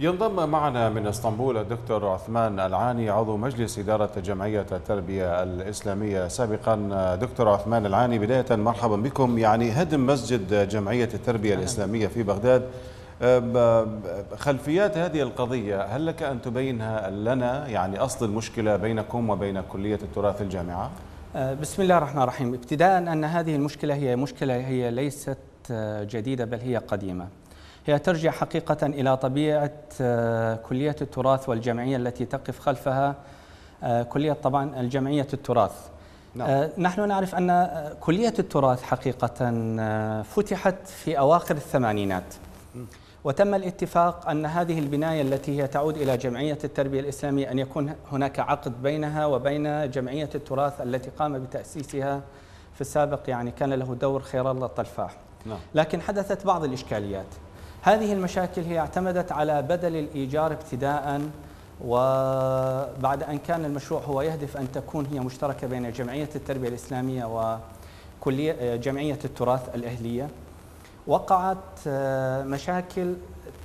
ينضم معنا من اسطنبول الدكتور عثمان العاني عضو مجلس إدارة جمعية التربية الإسلامية سابقا دكتور عثمان العاني بداية مرحبا بكم يعني هدم مسجد جمعية التربية الإسلامية في بغداد أه، خلفيات هذه القضية هل لك أن تبينها لنا يعني أصل المشكلة بينكم وبين كلية التراث الجامعة؟ أه، بسم الله الرحمن الرحيم ابتداء أن هذه المشكلة هي مشكلة هي ليست جديدة بل هي قديمة هي ترجع حقيقة إلى طبيعة آه، كلية التراث والجمعية التي تقف خلفها آه، كلية طبعا الجمعية التراث نعم. آه، نحن نعرف أن كلية التراث حقيقة فتحت في أواخر الثمانينات وتم الاتفاق أن هذه البناية التي هي تعود إلى جمعية التربية الإسلامية أن يكون هناك عقد بينها وبين جمعية التراث التي قام بتأسيسها في السابق يعني كان له دور خير الله الطلفاح نعم. لكن حدثت بعض الإشكاليات هذه المشاكل هي اعتمدت على بدل الإيجار ابتداء وبعد أن كان المشروع هو يهدف أن تكون هي مشتركة بين جمعية التربية الإسلامية وكلية جمعية التراث الأهلية وقعت آه، مشاكل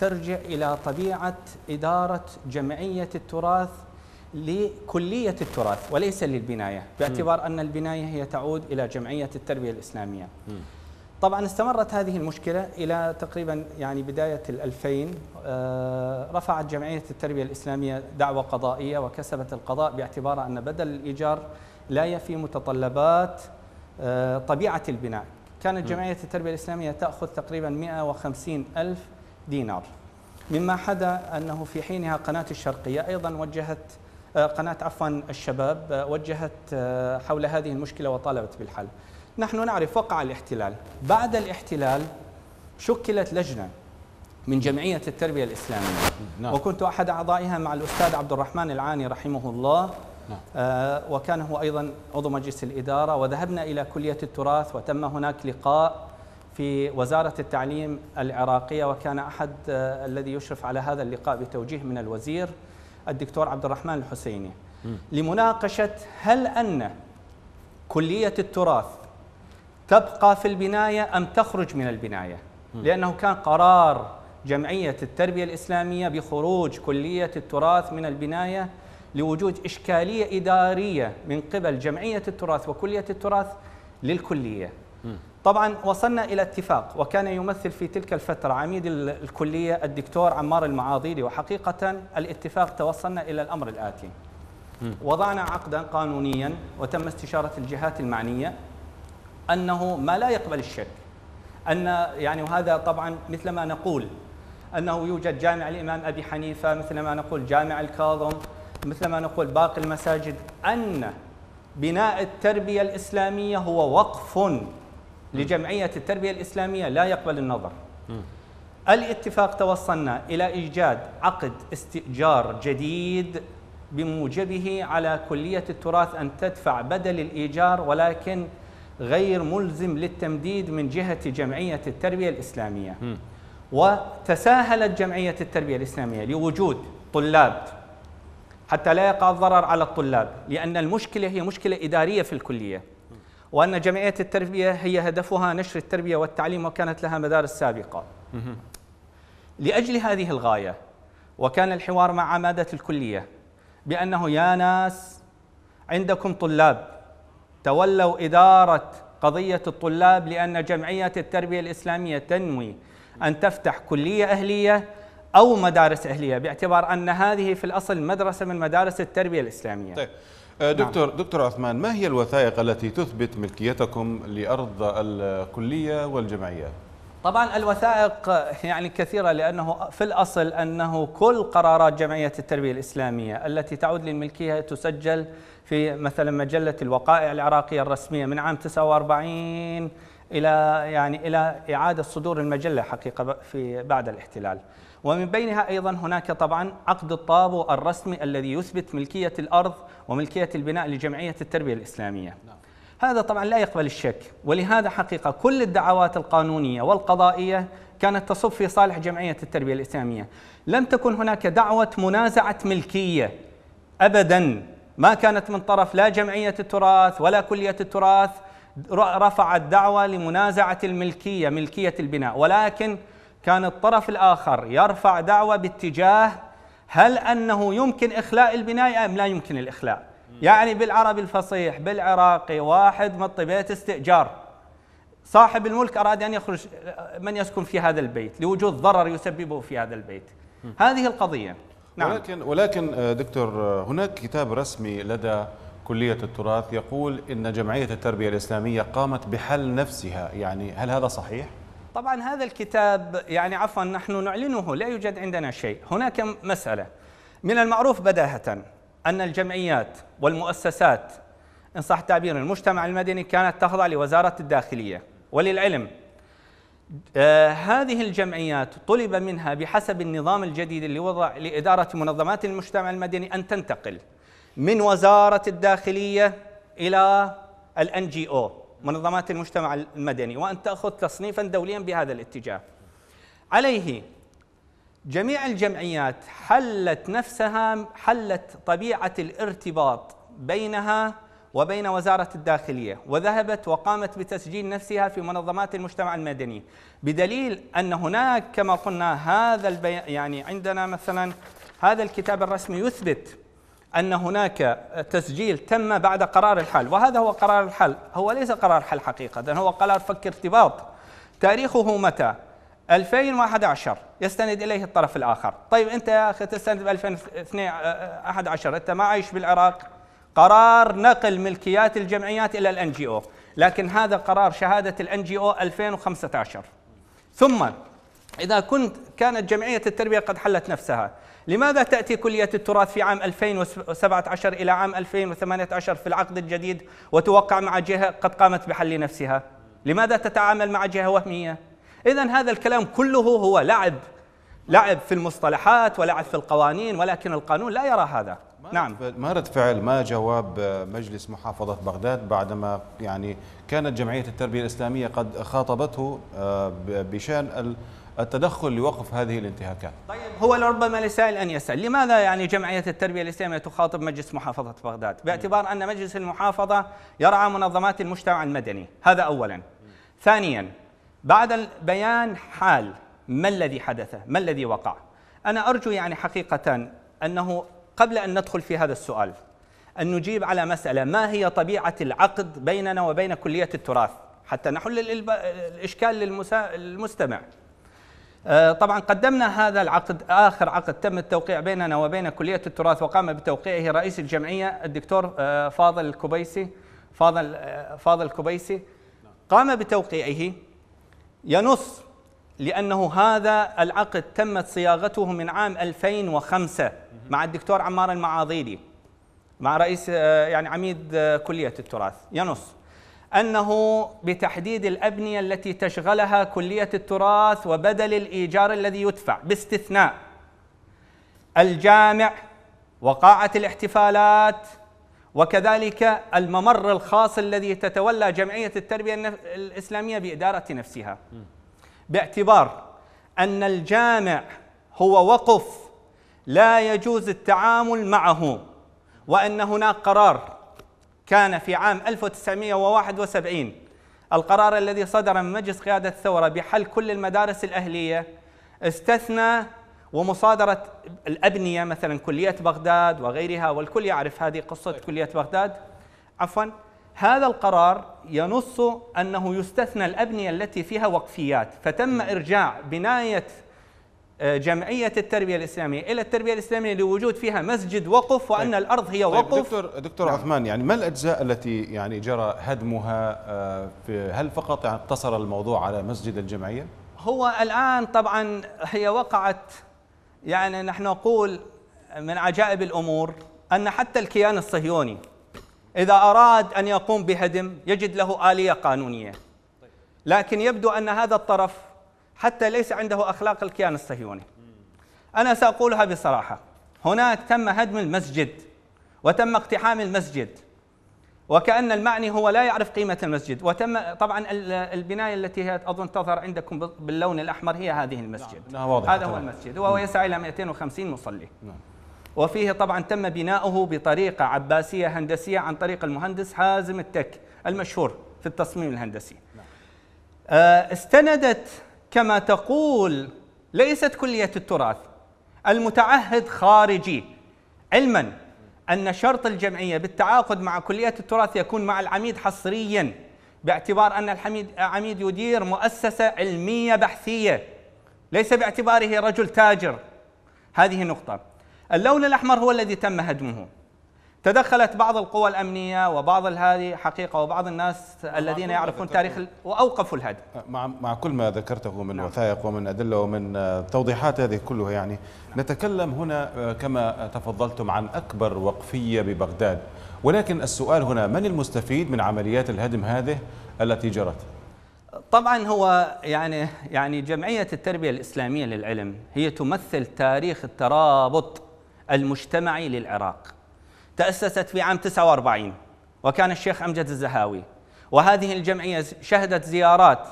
ترجع إلى طبيعة إدارة جمعية التراث لكلية التراث وليس للبناية باعتبار أن البناية هي تعود إلى جمعية التربية الإسلامية م. طبعا استمرت هذه المشكلة إلى تقريبا يعني بداية الألفين آه، رفعت جمعية التربية الإسلامية دعوة قضائية وكسبت القضاء باعتبار أن بدل الإيجار لا يفي متطلبات آه، طبيعة البناء كانت جمعية التربية الإسلامية تأخذ تقريبا 150 ألف دينار مما حدا أنه في حينها قناة الشرقية أيضا وجهت آه، قناة عفوا الشباب وجهت حول هذه المشكلة وطالبت بالحل نحن نعرف وقع الاحتلال بعد الاحتلال شكلت لجنة من جمعية التربية الإسلامية نعم. وكنت أحد أعضائها مع الأستاذ عبد الرحمن العاني رحمه الله نعم. آه وكان هو أيضا عضو مجلس الإدارة وذهبنا إلى كلية التراث وتم هناك لقاء في وزارة التعليم العراقية وكان أحد آه الذي يشرف على هذا اللقاء بتوجيه من الوزير الدكتور عبد الرحمن الحسيني م. لمناقشة هل أن كلية التراث تبقى في البناية أم تخرج من البناية لأنه كان قرار جمعية التربية الإسلامية بخروج كلية التراث من البناية لوجود إشكالية إدارية من قبل جمعية التراث وكلية التراث للكلية طبعا وصلنا إلى اتفاق وكان يمثل في تلك الفترة عميد الكلية الدكتور عمار المعاضيلي وحقيقة الاتفاق توصلنا إلى الأمر الآتي وضعنا عقدا قانونيا وتم استشارة الجهات المعنية انه ما لا يقبل الشك ان يعني وهذا طبعا مثل ما نقول انه يوجد جامع الامام ابي حنيفه مثل ما نقول جامع الكاظم مثل ما نقول باقي المساجد ان بناء التربيه الاسلاميه هو وقف لجمعيه التربيه الاسلاميه لا يقبل النظر. الاتفاق توصلنا الى ايجاد عقد استئجار جديد بموجبه على كليه التراث ان تدفع بدل الايجار ولكن غير ملزم للتمديد من جهة جمعية التربية الإسلامية م. وتساهلت جمعية التربية الإسلامية لوجود طلاب حتى لا يقع الضرر على الطلاب لأن المشكلة هي مشكلة إدارية في الكلية وأن جمعية التربية هي هدفها نشر التربية والتعليم وكانت لها مدارس سابقة لأجل هذه الغاية وكان الحوار مع عمادة الكلية بأنه يا ناس عندكم طلاب تولوا إدارة قضية الطلاب لأن جمعية التربية الإسلامية تنوي أن تفتح كلية أهلية أو مدارس أهلية باعتبار أن هذه في الأصل مدرسة من مدارس التربية الإسلامية طيب. آه، نعم. دكتور نعم. دكتور عثمان ما هي الوثائق التي تثبت ملكيتكم لأرض الكلية والجمعية؟ طبعا الوثائق يعني كثيرة لأنه في الأصل أنه كل قرارات جمعية التربية الإسلامية التي تعود للملكية تسجل في مثلا مجلة الوقائع العراقية الرسمية من عام 49 إلى يعني إلى إعادة صدور المجلة حقيقة في بعد الاحتلال ومن بينها أيضا هناك طبعا عقد الطابو الرسمي الذي يثبت ملكية الأرض وملكية البناء لجمعية التربية الإسلامية نعم. هذا طبعا لا يقبل الشك ولهذا حقيقة كل الدعوات القانونية والقضائية كانت تصب في صالح جمعية التربية الإسلامية لم تكن هناك دعوة منازعة ملكية أبدا ما كانت من طرف لا جمعية التراث ولا كلية التراث رفعت دعوة لمنازعة الملكية ملكية البناء ولكن كان الطرف الآخر يرفع دعوة باتجاه هل أنه يمكن إخلاء البناء أم لا يمكن الإخلاء يعني بالعربي الفصيح بالعراقي واحد مطي بيت استئجار صاحب الملك أراد أن يخرج من يسكن في هذا البيت لوجود ضرر يسببه في هذا البيت هذه القضية نعم. ولكن ولكن آه، دكتور آه، هناك كتاب رسمي لدى كلية التراث يقول إن جمعية التربية الإسلامية قامت بحل نفسها يعني هل هذا صحيح؟ طبعا هذا الكتاب يعني عفوا نحن نعلنه لا يوجد عندنا شيء هناك مسألة من المعروف بداهة أن الجمعيات والمؤسسات إن صح تعبير المجتمع المدني كانت تخضع لوزارة الداخلية وللعلم آه، هذه الجمعيات طلب منها بحسب النظام الجديد اللي وضع لإدارة منظمات المجتمع المدني أن تنتقل من وزارة الداخلية إلى الان جي او منظمات المجتمع المدني وأن تأخذ تصنيفا دوليا بهذا الاتجاه عليه جميع الجمعيات حلت نفسها حلت طبيعه الارتباط بينها وبين وزاره الداخليه وذهبت وقامت بتسجيل نفسها في منظمات المجتمع المدني بدليل ان هناك كما قلنا هذا البي... يعني عندنا مثلا هذا الكتاب الرسمي يثبت ان هناك تسجيل تم بعد قرار الحل وهذا هو قرار الحل هو ليس قرار حل حقيقه هو قرار فك ارتباط تاريخه متى 2011 يستند اليه الطرف الاخر، طيب انت يا اخي تستند ب 2011 انت ما عايش بالعراق قرار نقل ملكيات الجمعيات الى الان جي او، لكن هذا قرار شهاده الان جي او 2015 ثم اذا كنت كانت جمعيه التربيه قد حلت نفسها، لماذا تاتي كليه التراث في عام 2017 الى عام 2018 في العقد الجديد وتوقع مع جهه قد قامت بحل نفسها؟ لماذا تتعامل مع جهه وهميه؟ إذا هذا الكلام كله هو لعب لعب في المصطلحات ولعب في القوانين ولكن القانون لا يرى هذا ما نعم ما رد فعل ما جواب آه، مجلس محافظة بغداد بعدما يعني كانت جمعية التربية الإسلامية قد خاطبته آه، بشأن التدخل لوقف هذه الانتهاكات طيب هو لربما لسائل أن يسأل لماذا يعني جمعية التربية الإسلامية تخاطب مجلس محافظة بغداد باعتبار أن مجلس المحافظة يرعى منظمات المجتمع المدني هذا أولا ثانيا بعد بيان حال ما الذي حدث ما الذي وقع أنا أرجو يعني حقيقة أنه قبل أن ندخل في هذا السؤال أن نجيب على مسألة ما هي طبيعة العقد بيننا وبين كلية التراث حتى نحل الإشكال للمستمع آه، طبعا قدمنا هذا العقد آخر عقد تم التوقيع بيننا وبين كلية التراث وقام بتوقيعه رئيس الجمعية الدكتور آه، فاضل الكبيسي فاضل آه، فاضل الكبيسي قام بتوقيعه ينص لأنه هذا العقد تمت صياغته من عام 2005 مع الدكتور عمار المعاضيلي مع رئيس آه، يعني عميد آه، كلية التراث ينص أنه بتحديد الأبنية التي تشغلها كلية التراث وبدل الإيجار الذي يدفع باستثناء الجامع وقاعة الاحتفالات وكذلك الممر الخاص الذي تتولى جمعية التربية الإسلامية بإدارة نفسها باعتبار أن الجامع هو وقف لا يجوز التعامل معه وأن هناك قرار كان في عام 1971 القرار الذي صدر من مجلس قيادة الثورة بحل كل المدارس الأهلية استثنى ومصادرة الأبنية مثلا كلية بغداد وغيرها والكل يعرف هذه قصة طيب. كلية بغداد عفوا هذا القرار ينص أنه يستثنى الأبنية التي فيها وقفيات فتم إرجاع بناية آه، جمعية التربية الإسلامية إلى التربية الإسلامية لوجود فيها مسجد وقف وأن طيب الأرض هي طيب دكتور, دكتور نعم. عثمان يعني ما الأجزاء التي يعني جرى هدمها آه، في هل فقط يعني اقتصر الموضوع على مسجد الجمعية؟ هو الآن طبعا هي وقعت يعني نحن نقول من عجائب الامور ان حتى الكيان الصهيوني اذا اراد ان يقوم بهدم يجد له اليه قانونيه لكن يبدو ان هذا الطرف حتى ليس عنده اخلاق الكيان الصهيوني انا ساقولها بصراحه هناك تم هدم المسجد وتم اقتحام المسجد وكأن المعني هو لا يعرف قيمة المسجد وتم طبعا البناية التي هي أظن تظهر عندكم باللون الأحمر هي هذه المسجد نعم. نعم، واضح هذا هو المسجد وهو نعم. يسعى إلى 250 مصلي نعم. وفيه طبعا تم بناؤه بطريقة عباسية هندسية عن طريق المهندس حازم التك المشهور في التصميم الهندسي نعم. آه، استندت كما تقول ليست كلية التراث المتعهد خارجي علما أن شرط الجمعية بالتعاقد مع كلية التراث يكون مع العميد حصريا باعتبار أن العميد يدير مؤسسة علمية بحثية ليس باعتباره رجل تاجر هذه نقطة اللون الأحمر هو الذي تم هدمه تدخلت بعض القوى الامنيه وبعض هذه حقيقه وبعض الناس الذين يعرفون تاريخ واوقفوا الهدم مع مع كل ما ذكرته من نعم. وثائق ومن ادله ومن آه، توضيحات هذه كلها يعني نعم. نتكلم هنا آه، كما تفضلتم عن اكبر وقفيه ببغداد ولكن السؤال هنا من المستفيد من عمليات الهدم هذه التي جرت؟ طبعا هو يعني يعني جمعيه التربيه الاسلاميه للعلم هي تمثل تاريخ الترابط المجتمعي للعراق تأسست في عام 49 وكان الشيخ أمجد الزهاوي وهذه الجمعية شهدت زيارات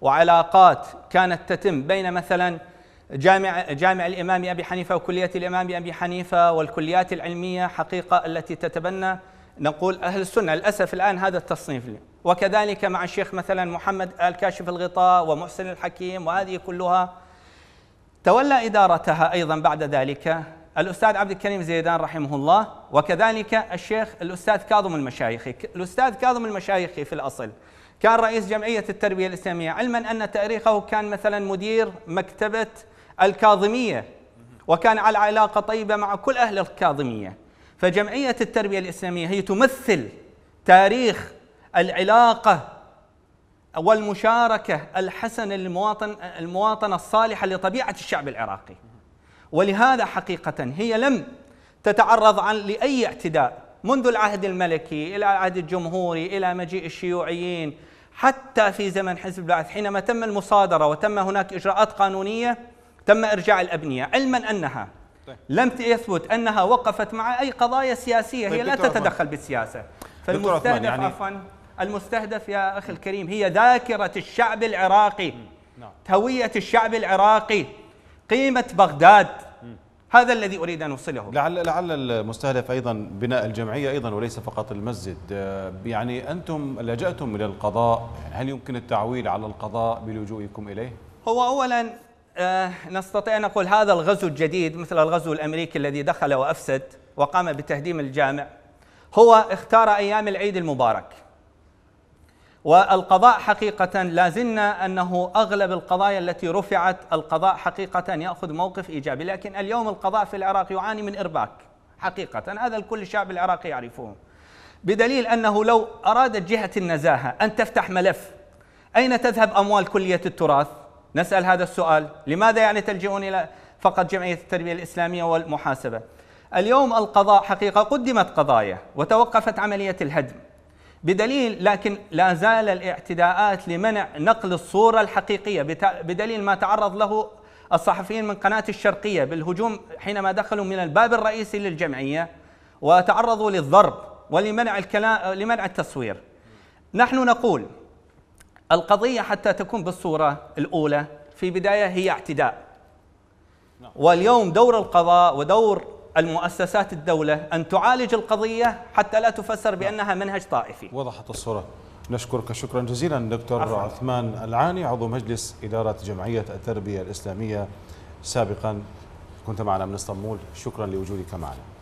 وعلاقات كانت تتم بين مثلا جامع جامع الإمام أبي حنيفة وكلية الإمام أبي حنيفة والكليات العلمية حقيقة التي تتبنى نقول أهل السنة للأسف الآن هذا التصنيف وكذلك مع الشيخ مثلا محمد الكاشف الغطاء ومحسن الحكيم وهذه كلها تولى إدارتها أيضا بعد ذلك الأستاذ عبد الكريم زيدان رحمه الله وكذلك الشيخ الأستاذ كاظم المشايخي الأستاذ كاظم المشايخي في الأصل كان رئيس جمعية التربية الإسلامية علما أن تاريخه كان مثلا مدير مكتبة الكاظمية وكان على علاقة طيبة مع كل أهل الكاظمية فجمعية التربية الإسلامية هي تمثل تاريخ العلاقة والمشاركة الحسنة للمواطن المواطنة الصالحة لطبيعة الشعب العراقي ولهذا حقيقة هي لم تتعرض عن لأي اعتداء منذ العهد الملكي إلى العهد الجمهوري إلى مجيء الشيوعيين حتى في زمن حزب البعث حينما تم المصادرة وتم هناك إجراءات قانونية تم إرجاع الأبنية علما أنها طيب. لم يثبت أنها وقفت مع أي قضايا سياسية هي طيب، لا تتدخل بالسياسة فالمستهدف يعني عفوا المستهدف يا أخي الكريم هي ذاكرة الشعب العراقي نعم. هوية الشعب العراقي قيمه بغداد هذا الذي اريد ان اوصله لعل لعل المستهدف ايضا بناء الجمعيه ايضا وليس فقط المسجد آه، يعني انتم لجاتم الى القضاء هل يمكن التعويل على القضاء بلجوئكم اليه هو اولا آه، نستطيع ان نقول هذا الغزو الجديد مثل الغزو الامريكي الذي دخل وافسد وقام بتهديم الجامع هو اختار ايام العيد المبارك والقضاء حقيقة لا زلنا أنه أغلب القضايا التي رفعت القضاء حقيقة يأخذ موقف إيجابي لكن اليوم القضاء في العراق يعاني من إرباك حقيقة هذا الكل الشعب العراقي يعرفه بدليل أنه لو أرادت جهة النزاهة أن تفتح ملف أين تذهب أموال كلية التراث؟ نسأل هذا السؤال لماذا يعني تلجئون إلى فقط جمعية التربية الإسلامية والمحاسبة اليوم القضاء حقيقة قدمت قضايا وتوقفت عملية الهدم بدليل لكن لا زال الاعتداءات لمنع نقل الصورة الحقيقية بدليل ما تعرض له الصحفيين من قناة الشرقية بالهجوم حينما دخلوا من الباب الرئيسي للجمعية وتعرضوا للضرب ولمنع الكلام لمنع التصوير نحن نقول القضية حتى تكون بالصورة الأولى في بداية هي اعتداء نعم. واليوم دور القضاء ودور المؤسسات الدولة أن تعالج القضية حتى لا تفسر بأنها نعم. منهج طائفي وضحت الصورة نشكرك شكرا جزيلا دكتور عفوا. عثمان العاني عضو مجلس إدارة جمعية التربية الإسلامية سابقا كنت معنا من اسطنبول شكرا لوجودك معنا